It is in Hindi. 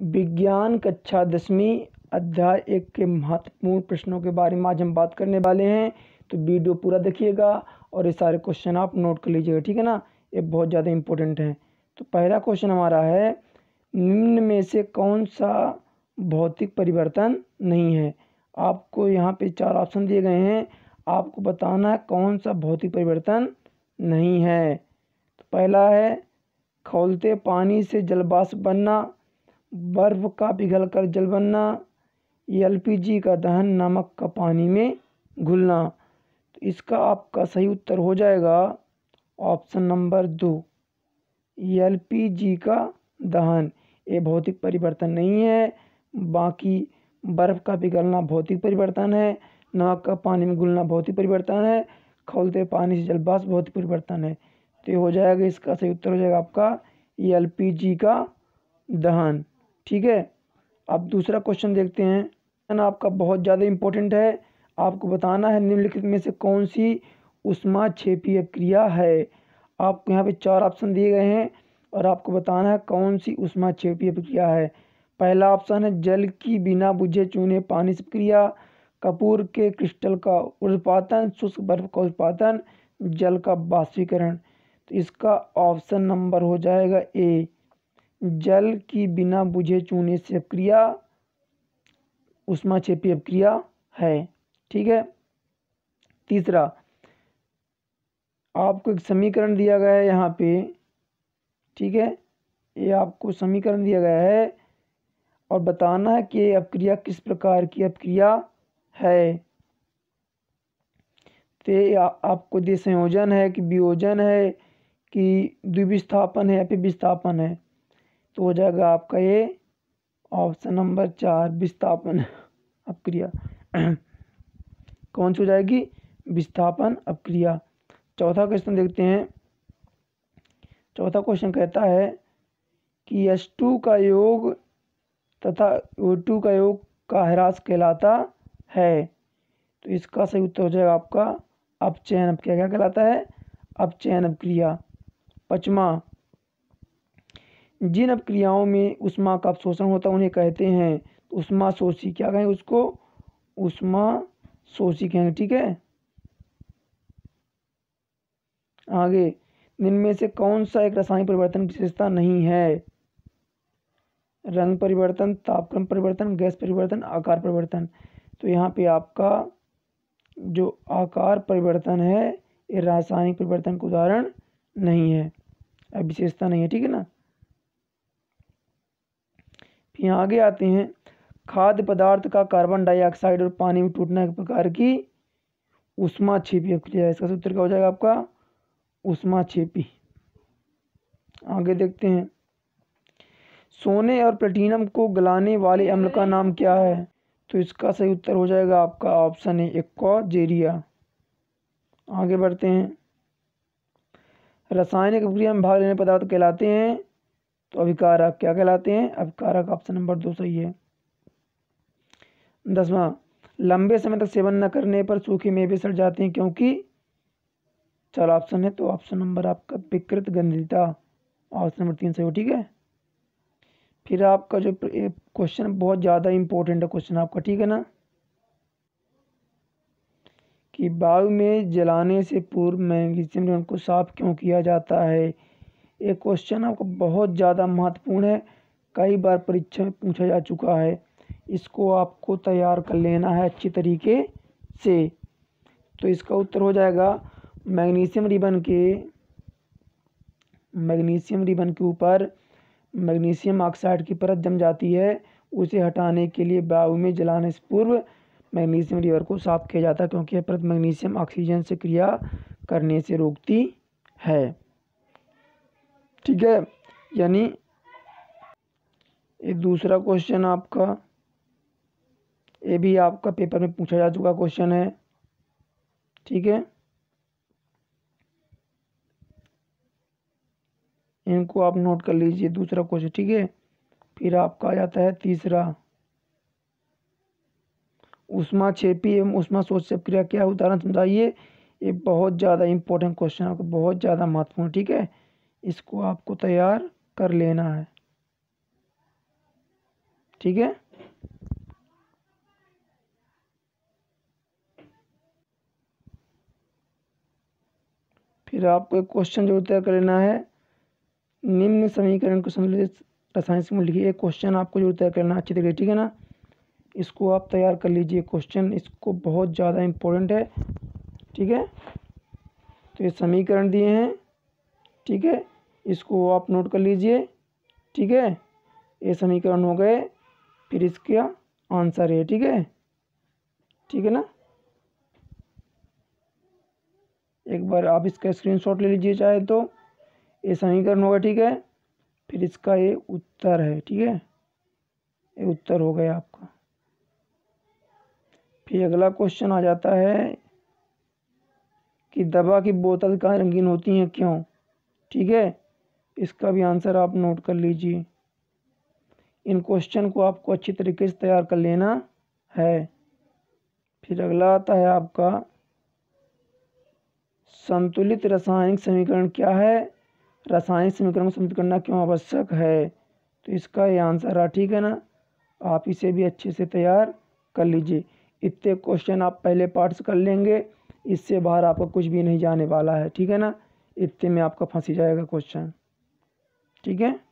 विज्ञान कक्षा दसवीं अध्याय एक के महत्वपूर्ण प्रश्नों के बारे में आज हम बात करने वाले हैं तो वीडियो पूरा देखिएगा और ये सारे क्वेश्चन आप नोट कर लीजिएगा ठीक है ना ये बहुत ज़्यादा इम्पोर्टेंट हैं तो पहला क्वेश्चन हमारा है निम्न में से कौन सा भौतिक परिवर्तन नहीं है आपको यहाँ पे चार ऑप्शन दिए गए हैं आपको बताना है कौन सा भौतिक परिवर्तन नहीं है तो पहला है खोलते पानी से जलवाष्प बनना बर्फ़ का पिघलकर जल बनना ये एलपीजी का दहन नमक का पानी में घुलना तो इसका आपका सही उत्तर हो जाएगा ऑप्शन नंबर दो एलपीजी का दहन ये भौतिक परिवर्तन नहीं है बाकी बर्फ़ का पिघलना भौतिक परिवर्तन है नमक का पानी में घुलना भौतिक परिवर्तन है खोलते पानी से जलवास भौतिक परिवर्तन है तो ये हो जाएगा इसका सही उत्तर हो जाएगा आपका एलपीजी का दहन ठीक है अब दूसरा क्वेश्चन देखते हैं आपका बहुत ज़्यादा इम्पोर्टेंट है आपको बताना है निम्नलिखित में से कौन सी उष्मा छेपी क्रिया है आपको यहाँ पे चार ऑप्शन दिए गए हैं और आपको बताना है कौन सी उष्मा छेपी क्रिया है पहला ऑप्शन है जल की बिना बुझे चूने पानी से क्रिया कपूर के क्रिस्टल का उत्पादन शुष्क बर्फ का उत्पादन जल का बाष्पीकरण तो इसका ऑप्शन नंबर हो जाएगा ए जल की बिना बुझे चूने से अपक्रिया छेपी अपक्रिया है ठीक है तीसरा आपको एक समीकरण दिया गया है यहाँ पे ठीक है ये आपको समीकरण दिया गया है और बताना है कि अपक्रिया किस प्रकार की अपक्रिया है तो आपको दे संयोजन है कि वियोजन है कि द्विविस्थापन है या फिर विस्थापन है तो हो जाएगा आपका ये ऑप्शन नंबर चार विस्थापन अपक्रिया कौन सी हो जाएगी विस्थापन अपक्रिया चौथा क्वेश्चन देखते हैं चौथा क्वेश्चन कहता है कि एस टू का योग तथा ओ टू का योग का ह्रास कहलाता है तो इसका सही उत्तर हो जाएगा आपका अपचयन अपक्रिया क्या कहलाता है अपचयन अपक्रिया पचमा जिन अपक्रियाओं में उष्मा का अवशोषण होता है उन्हें कहते हैं उष्मा शोषी क्या कहें उसको उष्मा शोषी कहेंगे ठीक है आगे इनमें से कौन सा एक रासायनिक परिवर्तन विशेषता नहीं है रंग परिवर्तन तापक्रम परिवर्तन गैस परिवर्तन आकार परिवर्तन तो यहाँ पे आपका जो आकार परिवर्तन है ये रासायनिक परिवर्तन का उदाहरण नहीं है विशेषता नहीं है ठीक है ना यहाँ आगे आते हैं खाद्य पदार्थ का कार्बन डाइऑक्साइड और पानी में टूटना एक प्रकार की उष्मा छिपी क्रिया इसका सूत्र क्या हो जाएगा आपका उष्मा छिपी आगे देखते हैं सोने और प्लेटिनम को गलाने वाले अम्ल का नाम क्या है तो इसका सही उत्तर हो जाएगा आपका ऑप्शन है एक्वाजेरिया आगे बढ़ते हैं रासायनिक प्रक्रिया में भाग लेने पदार्थ कहलाते हैं तो अभिकारक क्या कहलाते हैं अभिकारक ऑप्शन नंबर दो सही है दसवां लंबे समय तक सेवन न करने पर सूखे मेवे सड़ जाते हैं क्योंकि चलो ऑप्शन है तो ऑप्शन नंबर आपका विकृत गंधिता ऑप्शन नंबर तीन सही हो ठीक है फिर आपका जो क्वेश्चन बहुत ज़्यादा इम्पोर्टेंट है क्वेश्चन आपका ठीक है ना कि वायु में जलाने से पूर्व मैग्नीशियम को साफ क्यों किया जाता है ये क्वेश्चन आपको बहुत ज़्यादा महत्वपूर्ण है कई बार परीक्षा में पूछा जा चुका है इसको आपको तैयार कर लेना है अच्छी तरीके से तो इसका उत्तर हो जाएगा मैग्नीशियम रिबन के मैग्नीशियम रिबन के ऊपर मैग्नीशियम ऑक्साइड की परत जम जाती है उसे हटाने के लिए वायु में जलाने से पूर्व मैग्नीशियम रिवर को साफ किया जाता है क्योंकि यह परत मैग्नीशियम ऑक्सीजन से क्रिया करने से रोकती है ठीक है यानी ये दूसरा क्वेश्चन आपका ये भी आपका पेपर में पूछा जा चुका क्वेश्चन है ठीक है इनको आप नोट कर लीजिए दूसरा क्वेश्चन ठीक है फिर आपका आ जाता है तीसरा उष्मा छेपी एवं उष्मा सोच क्रिया क्या उदाहरण समझाइए ये बहुत ज़्यादा इंपॉर्टेंट क्वेश्चन आपको बहुत ज़्यादा महत्वपूर्ण ठीक है इसको आपको तैयार कर लेना है ठीक है फिर आपको एक क्वेश्चन जरूर तैयार कर लेना है निम्न समीकरण को सम्मिलित रसायन से लिखिए एक क्वेश्चन आपको जरूर तैयार करना अच्छी तरीके ठीक है ना इसको आप तैयार कर लीजिए क्वेश्चन इसको बहुत ज़्यादा इम्पोर्टेंट है ठीक है तो ये समीकरण दिए हैं ठीक है इसको आप नोट कर लीजिए ठीक है ये समीकरण हो गए फिर इसका आंसर है ठीक है ठीक है ना एक बार आप इसका स्क्रीनशॉट ले लीजिए चाहे तो ये समीकरण होगा ठीक है फिर इसका ये उत्तर है ठीक है ये उत्तर हो गया आपका फिर अगला क्वेश्चन आ जाता है कि दवा की बोतल कहाँ रंगीन होती हैं क्यों ठीक है इसका भी आंसर आप नोट कर लीजिए इन क्वेश्चन को आपको अच्छी तरीके से तैयार कर लेना है फिर अगला आता है आपका संतुलित रासायनिक समीकरण क्या है रासायनिक समीकरण को संतुलित करना क्यों आवश्यक है तो इसका ये आंसर रहा ठीक है ना आप इसे भी अच्छे से तैयार कर लीजिए इतने क्वेश्चन आप पहले पार्ट से कर लेंगे इससे बाहर आपका कुछ भी नहीं जाने वाला है ठीक है ना इतने में आपका फंसी जाएगा क्वेश्चन ठीक है